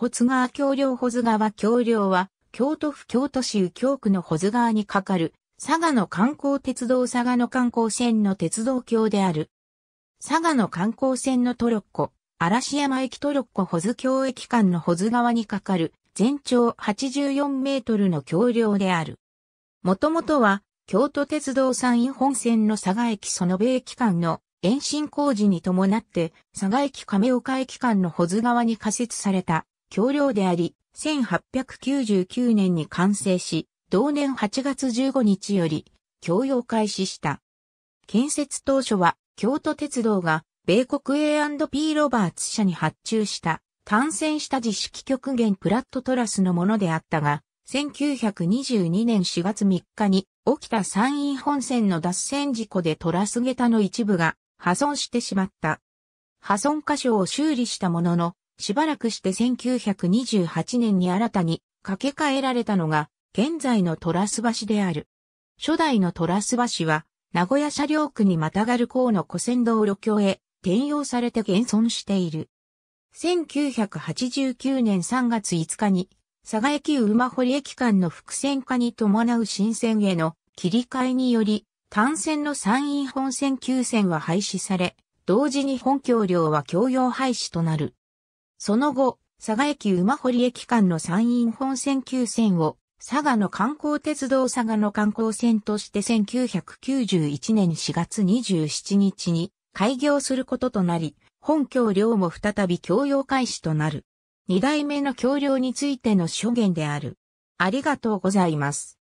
保津川橋梁保津川橋梁は、京都府京都市右京区の保津川に架かる、佐賀の観光鉄道佐賀の観光線の鉄道橋である。佐賀の観光線のトロッコ、嵐山駅トロッコ保津橋駅間の保津川に架かる、全長84メートルの橋梁である。もともとは、京都鉄道山陰本線の佐賀駅園部駅間の延伸工事に伴って、佐賀駅亀岡駅間の保津川に仮設された橋梁であり、1899年に完成し、同年8月15日より、供用開始した。建設当初は、京都鉄道が、米国 A&P ロバーツ社に発注した、単線した自式極限プラットトラスのものであったが、1922年4月3日に起きた山陰本線の脱線事故でトラス下駄の一部が破損してしまった。破損箇所を修理したものの、しばらくして1928年に新たに架け替えられたのが、現在のトラス橋である。初代のトラス橋は、名古屋車両区にまたがる港の古線道路橋へ転用されて現存している。1989年3月5日に、佐賀駅馬堀駅間の伏線化に伴う新線への切り替えにより、単線の山陰本線9線は廃止され、同時に本橋梁は共用廃止となる。その後、佐賀駅馬堀駅間の山陰本線9線を、佐賀の観光鉄道佐賀の観光線として1991年4月27日に開業することとなり、本橋領も再び共用開始となる。二代目の橋梁についての諸言である。ありがとうございます。